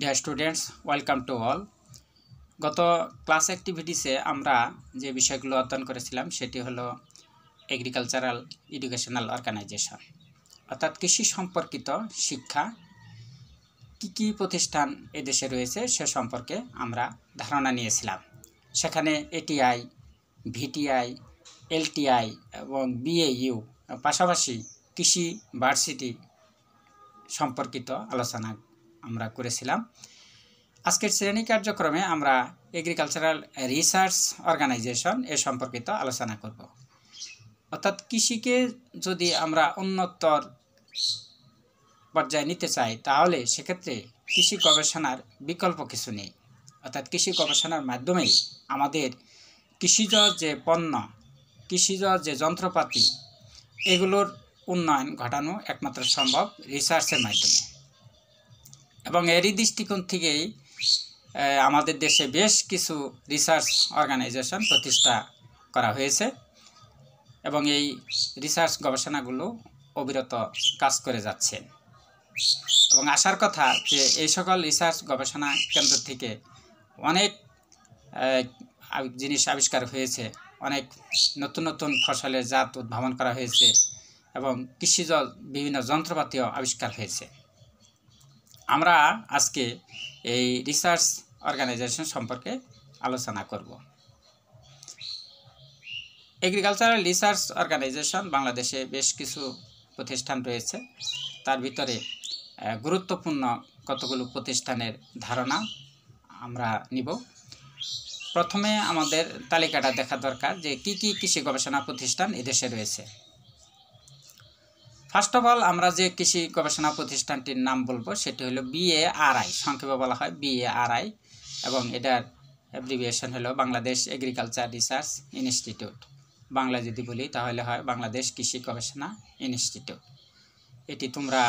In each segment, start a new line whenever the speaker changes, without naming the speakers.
deer students welcome to all গত class অ্যাক্টিভিটিসে আমরা যে বিষয়গুলো অধ্যয়ন করেছিলাম সেটি হলো এগ্রিকালচারাল এডুকেশনাল অর্গানাইজেশন অর্থাৎ কৃষি সম্পর্কিত শিক্ষা কি কি প্রতিষ্ঠান এদেশে রয়েছে সে সম্পর্কে আমরা ধারণা নিয়েছিলাম সেখানে এটিআই ভিটিআই এলটিআই এবং বিএইউ পাশাপাশি কৃষি ভার্সিটি সম্পর্কিত আলোচনা আমরা করেছিলাম আজকের শ্রেণী কার্যক্রমে আমরা এগ্রিকালচারাল রিসার্চ অর্গানাইজেশন এ সম্পর্কিত আলোচনা করব অর্থাৎ কৃষিকে যদি আমরা উন্নতর পর্যায়ে নিতে চাই তাহলে সেক্ষেত্রে কৃষি গবেষণার বিকল্প কিছু নেই অর্থাৎ কৃষি গবেষণার মাধ্যমেই আমাদের কৃষিজ যে পণ্য কৃষিজ যে যন্ত্রপাতি এগুলোর উন্নয়ন ঘটানো একমাত্র সম্ভব রিসার্চের মাধ্যমে এবং এরই দৃষ্টিকোণ থেকেই আমাদের দেশে বেশ কিছু রিসার্চ অর্গানাইজেশন প্রতিষ্ঠা করা হয়েছে এবং এই রিসার্চ গবেষণাগুলো অবিরত কাজ করে যাচ্ছে এবং আসার কথা যে এই সকল রিসার্চ গবেষণা কেন্দ্র থেকে অনেক জিনিস আবিষ্কার হয়েছে অনেক নতুন নতুন ফসলের জাত উদ্ভাবন করা হয়েছে এবং কৃষিজ বিভিন্ন যন্ত্রপাতিও আবিষ্কার হয়েছে আমরা আজকে এই রিসার্চ অর্গানাইজেশন সম্পর্কে আলোচনা করব এগ্রিকালচারাল রিসার্চ অর্গানাইজেশন বাংলাদেশে বেশ কিছু প্রতিষ্ঠান রয়েছে তার ভিতরে গুরুত্বপূর্ণ কতগুলো প্রতিষ্ঠানের ধারণা আমরা নিব প্রথমে আমাদের তালিকাটা দেখা দরকার যে কি কি কৃষি গবেষণা প্রতিষ্ঠান এদেশে রয়েছে ফার্স্ট অফ অল আমরা যে কৃষি গবেষণা প্রতিষ্ঠানটির নাম বলবো সেটি হলো বিএআরআই সংক্ষেপে বলা হয় বিএআরআই এবং এটার অ্যাব্রিভিয়েশন হলো Bangladesh agriculture research institute Bangla যদি বলি তাহলে হয় বাংলাদেশ কৃষি গবেষণা ইনস্টিটিউট এটি তোমরা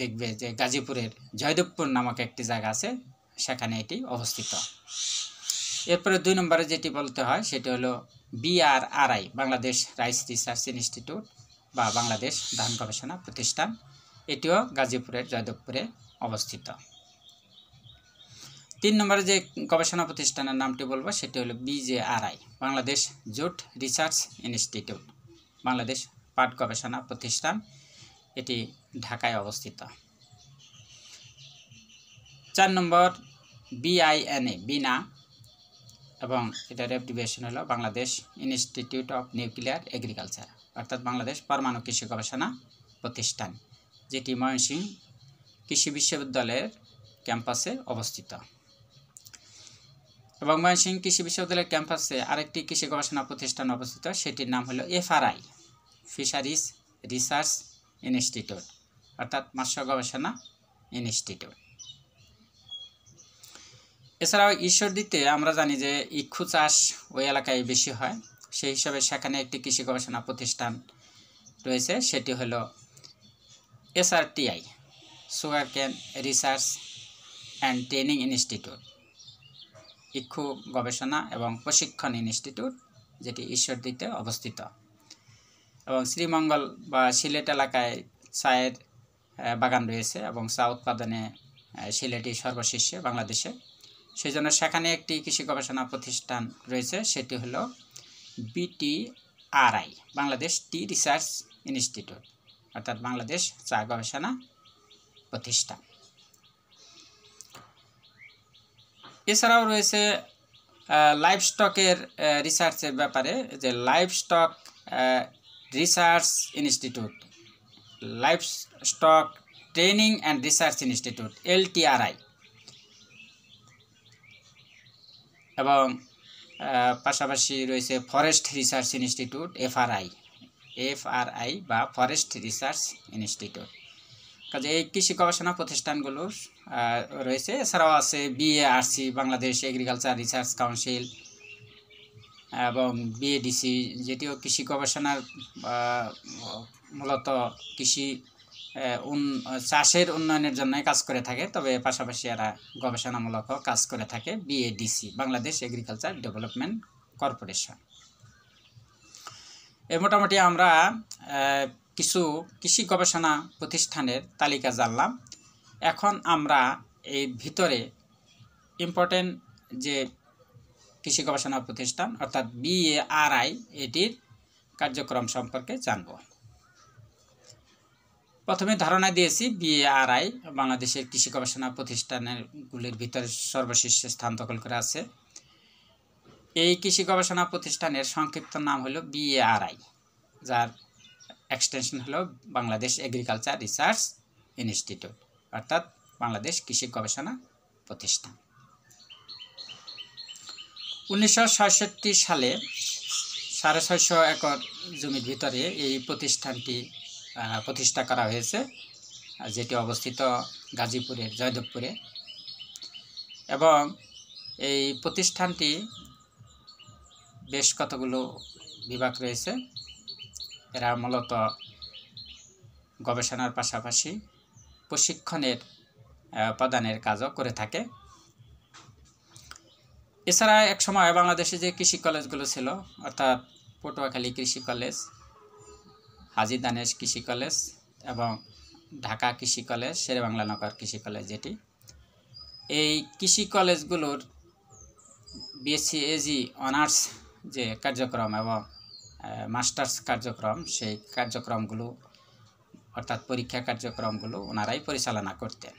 দেখবে যে গাজীপুরের জয়দেবপুর নামক একটি জায়গা আছে সেখানে এটি অবস্থিত এরপরে দুই নম্বরে যেটি বলতে হয় সেটি হলো BRRI Bangladesh rice research institute বা বাংলাদেশ ধান গবেষণা প্রতিষ্ঠান এটিও গাজীপুরের জয়দেবপুরে অবস্থিত তিন নম্বরে যে গবেষণা প্রতিষ্ঠানের নামটি বলবো সেটি হলো BJRI Bangladesh jute research institute Bangladesh পাট গবেষণা প্রতিষ্ঠান এটি ঢাকায় অবস্থিত চার নম্বর বিআইএনএ বিনা এবং এটার অ্যাপ্রিভিয়েশন হলো Bangladesh institute of nuclear agriculture অর্থাৎ বাংলাদেশ পরমাণু কৃষি গবেষণা প্রতিষ্ঠান যেটি ময়মনসিংহ কৃষি বিশ্ববিদ্যালয়ের ক্যাম্পাসে অবস্থিত এবং ময়মনসিংহ কৃষি বিশ্ববিদ্যালয়ের ক্যাম্পাসে আরেকটি কৃষি গবেষণা প্রতিষ্ঠান অবস্থিত সেটির নাম হলো এফআরআই ফিশারিজ রিসার্চ ইনস্টিটিউট অর্থাৎ মৎস্য গবেষণা ইনস্টিটিউট এছাড়াও ঈশ্বরদীতে আমরা জানি যে ইক্ষু চাষ ওই এলাকায় বেশি হয় সেই হিসাবে সেখানে একটি কৃষি গবেষণা প্রতিষ্ঠান রয়েছে সেটি হলো SRTI sugar cane research and training institute ইক্ষু গবেষণা এবং প্রশিক্ষণ ইনস্টিটিউট যেটি ঈশ্বরদীতে অবস্থিত এবং শ্রীমঙ্গল বা সিলেট এলাকায় চায়ের বাগান রয়েছে এবং চা উৎপাদনে সিলেটি সর্বশীর্ষে বাংলাদেশে সেই জন্য সেখানে একটি কৃষি গবেষণা প্রতিষ্ঠান রয়েছে সেটি হলো BTRI Bangladesh tea research institute অর্থাৎ বাংলাদেশ চা গবেষণা প্রতিষ্ঠান এছাড়াও রয়েছে লাইভ স্টকের রিসার্চের ব্যাপারে যে live stock research institute live stock training and research institute LTRI এবং পাশাপাশি রয়েছে forest research institute FRI FRI বা ফরেস্ট রিসার্চ ইনস্টিটিউট কাজে এই কৃষি গবেষণা প্রতিষ্ঠানগুলো রয়েছে এছাড়াও আছে BARC Bangladesh agriculture research council এবং বিএডিসি যেটিও কৃষি গবেষণার মূলত কৃষি চাষের উন্নয়নের জন্য কাজ করে থাকে তবে পাশাপাশি এরা গবেষণামূলক কাজ করে থাকে BADC Bangladesh agriculture development corporation এ মোটামুটি আমরা কিছু কৃষি গবেষণা প্রতিষ্ঠানের তালিকা জানলাম এখন আমরা এই ভিতরে ইম্পর্টেন্ট যে কৃষি গবেষণা প্রতিষ্ঠান অর্থাৎ বিএআরআই এটির কার্যক্রম সম্পর্কে জানবো প্রথমে ধারণা দিয়েছি বিআরআই বাংলাদেশের কৃষি গবেষণা প্রতিষ্ঠানগুলির ভিতরে সর্বশেষ স্থান দখল করে আছে এই কৃষি গবেষণা প্রতিষ্ঠানের সংক্ষিপ্ত নাম হলো বিএআরআই যার এক্সটেনশন হলো বাংলাদেশ এগ্রিকালচার রিসার্চ ইনস্টিটিউট অর্থাৎ বাংলাদেশ কৃষি গবেষণা প্রতিষ্ঠান উনিশশো সালে সাড়ে ছয়শো একর জমির ভিতরে এই প্রতিষ্ঠানটি প্রতিষ্ঠা করা হয়েছে যেটি অবস্থিত গাজীপুরের জয়দেবপুরে এবং এই প্রতিষ্ঠানটি বেশ কতগুলো বিভাগ রয়েছে এরা মূলত গবেষণার পাশাপাশি প্রশিক্ষণের প্রদানের কাজও করে থাকে এছাড়া একসময় বাংলাদেশে যে কৃষি কলেজগুলো ছিল অর্থাৎ পটুয়াখালী কৃষি কলেজ হাজি দানেশ কৃষি কলেজ এবং ঢাকা কৃষি কলেজ শেরেবাংলা নগর কৃষি কলেজ যেটি এই কৃষি কলেজগুলোর বিএসসি এজি অনার্স যে কার্যক্রম এবং মাস্টার্স কার্যক্রম সেই কার্যক্রমগুলো অর্থাৎ পরীক্ষা কার্যক্রমগুলো ওনারাই পরিচালনা করতেন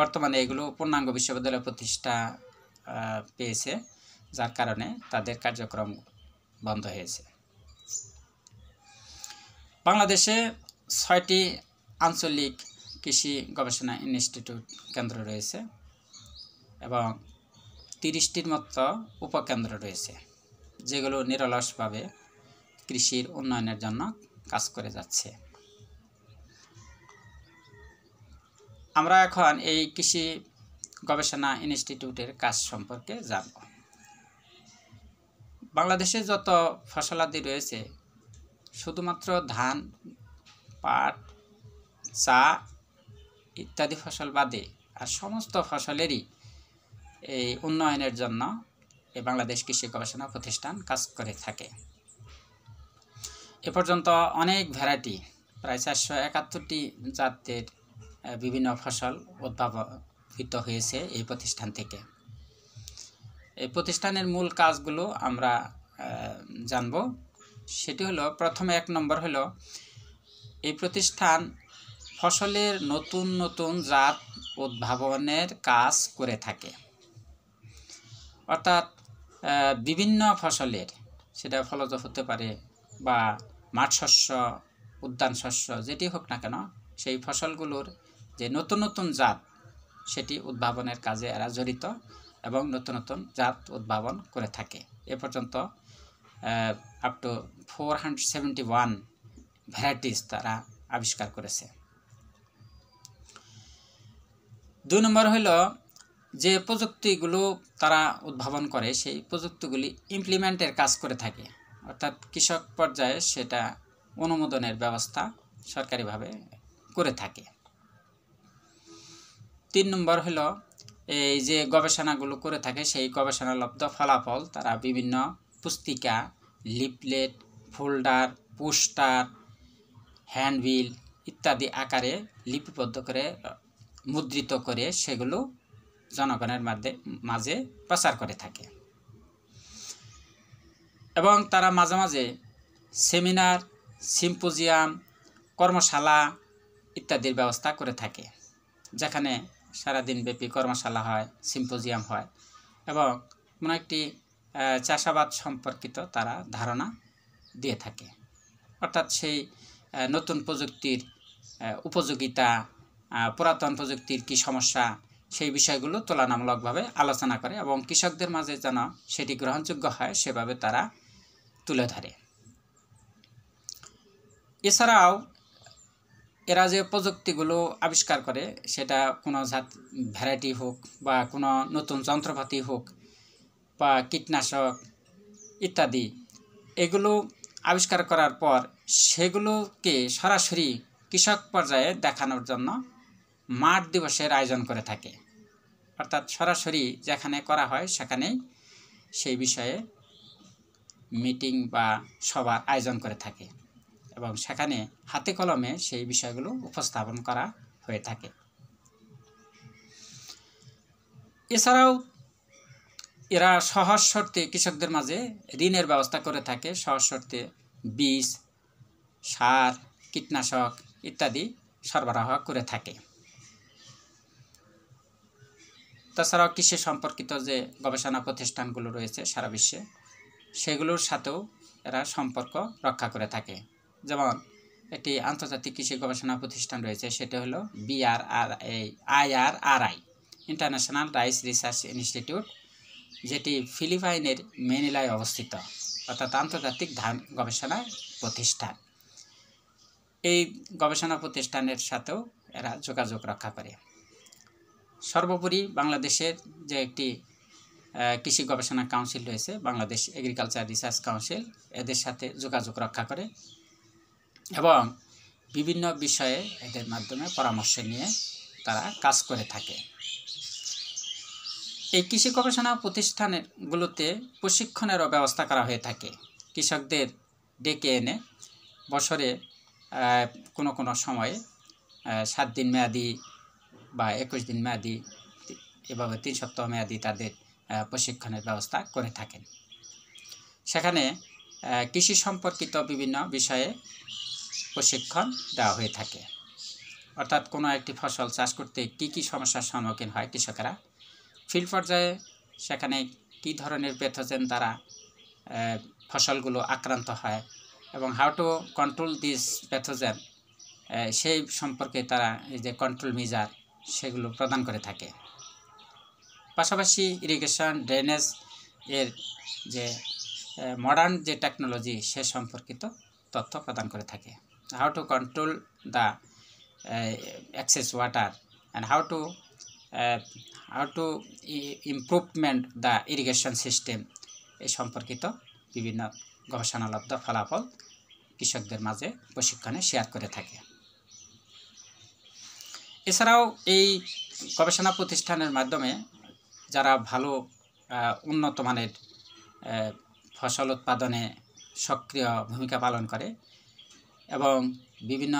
বর্তমানে এগুলো পূর্ণাঙ্গ বিশ্ববিদ্যালয় প্রতিষ্ঠা পেয়েছে যার কারণে তাদের কার্যক্রম বন্ধ হয়েছে বাংলাদেশে ছয়টি আঞ্চলিক কৃষি গবেষণা ইনস্টিটিউট কেন্দ্র রয়েছে এবং তিরিশটির মতো উপকেন্দ্র রয়েছে যেগুলো নিরলসভাবে কৃষির উন্নয়নের জন্য কাজ করে যাচ্ছে আমরা এখন এই কৃষি গবেষণা ইনস্টিটিউটের কাজ সম্পর্কে জানব বাংলাদেশে যত ফসলাদি রয়েছে শুধুমাত্র ধান পাট চা ইত্যাদি ফসল বাদে আর সমস্ত ফসলেরই এই উন্নয়নের জন্য এই বাংলাদেশ কৃষি গবেষণা প্রতিষ্ঠান কাজ করে থাকে এ পর্যন্ত অনেক ভ্যারাইটি প্রায় চারশো একাত্তরটি জাতের বিভিন্ন ফসল উদ্ভাবিত হয়েছে এই প্রতিষ্ঠান থেকে এই প্রতিষ্ঠানের মূল কাজগুলো আমরা জানবো সেটি হলো প্রথমে এক নম্বর হলো এই প্রতিষ্ঠান ফসলের নতুন নতুন জাত উদ্ভাবনের কাজ করে থাকে অর্থাৎ বিভিন্ন ফসলের সেটা ফলজ হতে পারে বা মাঠ শস্য উদ্যান শস্য যেটি হোক না কেন সেই ফসলগুলোর যে নতুন নতুন জাত সেটি উদ্ভাবনের কাজে এরা জড়িত এবং নতুন নতুন জাত উদ্ভাবন করে থাকে এ পর্যন্ত আপ টু ফোর হান্ড্রেড তারা আবিষ্কার করেছে দুই নম্বর হইল যে প্রযুক্তিগুলো তারা উদ্ভাবন করে সেই প্রযুক্তিগুলি ইমপ্লিমেন্টের কাজ করে থাকে অর্থাৎ কৃষক পর্যায়ে সেটা অনুমোদনের ব্যবস্থা সরকারিভাবে করে থাকে তিন নম্বর হলো এই যে গবেষণাগুলো করে থাকে সেই গবেষণালব্ধ ফলাফল তারা বিভিন্ন পুস্তিকা লিপলেট ফোল্ডার পোস্টার হ্যান্ডবিল ইত্যাদি আকারে লিপিবদ্ধ করে মুদ্রিত করে সেগুলো জনগণের মাঝে মাঝে প্রচার করে থাকে এবং তারা মাঝে মাঝে সেমিনার সিম্পোজিয়াম কর্মশালা ইত্যাদির ব্যবস্থা করে থাকে যেখানে সারাদিনব্যাপী কর্মশালা হয় সিম্পোজিয়াম হয় এবং কোনো একটি চাষাবাদ সম্পর্কিত তারা ধারণা দিয়ে থাকে অর্থাৎ সেই নতুন প্রযুক্তির উপযোগিতা পুরাতন প্রযুক্তির কি সমস্যা সেই বিষয়গুলো তুলনামূলকভাবে আলোচনা করে এবং কৃষকদের মাঝে যেন সেটি গ্রহণযোগ্য হয় সেভাবে তারা তুলে ধরে এছাড়াও এরা যে প্রযুক্তিগুলো আবিষ্কার করে সেটা কোনো জাত ভ্যারাইটি হোক বা কোনো নতুন যন্ত্রপাতি হোক বা কীটনাশক ইত্যাদি এগুলো আবিষ্কার করার পর সেগুলোকে সরাসরি কৃষক পর্যায়ে দেখানোর জন্য মাঠ দিবসের আয়োজন করে থাকে অর্থাৎ সরাসরি যেখানে করা হয় সেখানেই সেই বিষয়ে মিটিং বা সভার আয়োজন করে থাকে এবং সেখানে হাতে কলমে সেই বিষয়গুলো উপস্থাপন করা হয়ে থাকে এছাড়াও এরা সহজ শর্তে কৃষকদের মাঝে ঋণের ব্যবস্থা করে থাকে সহজ শর্তে বীজ সার কীটনাশক ইত্যাদি সরবরাহ করে থাকে তাছাড়াও কৃষি সম্পর্কিত যে গবেষণা প্রতিষ্ঠানগুলো রয়েছে সারা বিশ্বে সেগুলোর সাথেও এরা সম্পর্ক রক্ষা করে থাকে যেমন একটি আন্তর্জাতিক কৃষি গবেষণা প্রতিষ্ঠান রয়েছে সেটা হলো BRR IRRI international rice research institute যেটি ফিলিপাইনের মেনিলায় অবস্থিত অর্থাৎ আন্তর্জাতিক ধান গবেষণা প্রতিষ্ঠান এই গবেষণা প্রতিষ্ঠানের সাথেও এরা যোগাযোগ রক্ষা করে সর্বোপরি বাংলাদেশের যে একটি কৃষি গবেষণা কাউন্সিল রয়েছে বাংলাদেশ এগ্রিকালচার রিসার্চ কাউন্সিল এদের সাথে যোগাযোগ রক্ষা করে এবং বিভিন্ন বিষয়ে এদের মাধ্যমে পরামর্শ নিয়ে তারা কাজ করে থাকে এই কৃষি গবেষণা প্রতিষ্ঠানগুলোতে প্রশিক্ষণেরও ব্যবস্থা করা হয়ে থাকে কৃষকদের ডেকে এনে বছরে কোনো কোনো সময়ে সাত দিন মেয়াদি বা একুশ দিন মেয়াদি এভাবে তিন সপ্তাহ মেয়াদি তাদের প্রশিক্ষণের ব্যবস্থা করে থাকেন সেখানে কৃষি সম্পর্কিত বিভিন্ন বিষয়ে প্রশিক্ষণ দেওয়া হয়ে থাকে অর্থাৎ কোনো একটি ফসল চাষ করতে কি কি সমস্যার সম্মুখীন হয় কৃষকেরা ফিল্ড পর্যায়ে সেখানে কি ধরনের প্যাথোজেন দ্বারা ফসলগুলো আক্রান্ত হয় এবং how to control this pathogen সেই সম্পর্কে তারা এই যে কন্ট্রোল মেজার সেগুলো প্রদান করে থাকে পাশাপাশি ইরিগেশন ড্রেনেজ এর যে মডার্ন যে টেকনোলজি সে সম্পর্কিত তথ্য প্রদান করে থাকে how to control the access water and how to how to improvement the irrigation system এ সম্পর্কিত বিভিন্ন গবেষণালব্ধ ফলাফল কৃষকদের মাঝে প্রশিক্ষণে শেয়ার করে থাকে এছাড়াও এই গবেষণা প্রতিষ্ঠানের মাধ্যমে যারা ভালো উন্নত মানের ফসল উৎপাদনে সক্রিয় ভূমিকা পালন করে এবং বিভিন্ন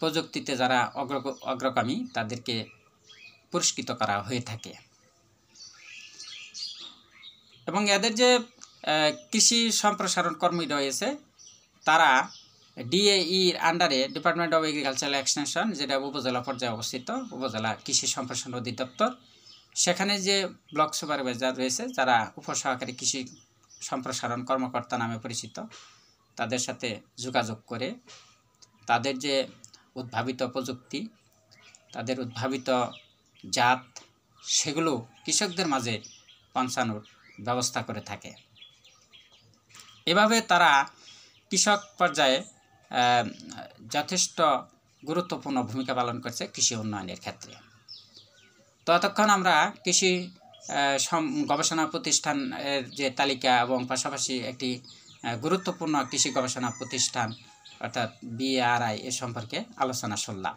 প্রযুক্তিতে যারা অগ্র অগ্রগামী তাদেরকে পুরস্কৃত করা হয়ে থাকে এবং এদের যে কৃষি সম্প্রসারণ কর্মী রয়েছে তারা ডিএইর আন্ডারে ডিপার্টমেন্ট অফ এগ্রিকালচারাল এক্সটেনশন যেটা উপজেলা পর্যায়ে অবস্থিত উপজেলা কৃষি সম্প্রসারণ অধিদপ্তর সেখানে যে ব্লক সুপারভাইজার রয়েছে যারা উপসহকারী কৃষি সম্প্রসারণ কর্মকর্তা নামে পরিচিত তাদের সাথে যোগাযোগ করে তাদের যে উদ্ভাবিত প্রযুক্তি তাদের উদ্ভাবিত জাত সেগুলো কৃষকদের মাঝে পৌঁছানোর ব্যবস্থা করে থাকে এভাবে তারা কৃষক পর্যায়ে যথেষ্ট গুরুত্বপূর্ণ ভূমিকা পালন করছে কৃষি উন্নয়নের ক্ষেত্রে ততক্ষণ আমরা কৃষি গবেষণা প্রতিষ্ঠান এর যে তালিকা এবং পাশাপাশি একটি গুরুত্বপূর্ণ কৃষি গবেষণা প্রতিষ্ঠান অর্থাৎ বিআরআই এ সম্পর্কে আলোচনা শুনলাম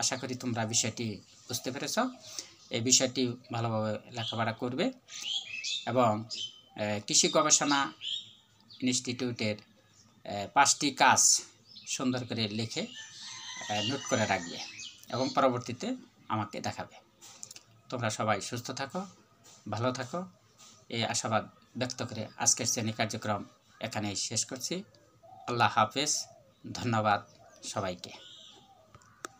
আশা করি তোমরা বিষয়টি বুঝতে পেরেছ এই বিষয়টি ভালোভাবে লেখাপড়া করবে এবং কৃষি গবেষণা ইনস্টিটিউটের পাঁচটি কাজ সুন্দর করে লিখে নোট করে রাখবে এবং পরবর্তীতে আমাকে দেখাবে তোমরা সবাই সুস্থ থাকো ভালো থাকো এই আশাবাদ ব্যক্ত করে আজকের শ্রেণী কার্যক্রম এখানেই শেষ করছি আল্লাহ হাফেজ ধন্যবাদ সবাইকে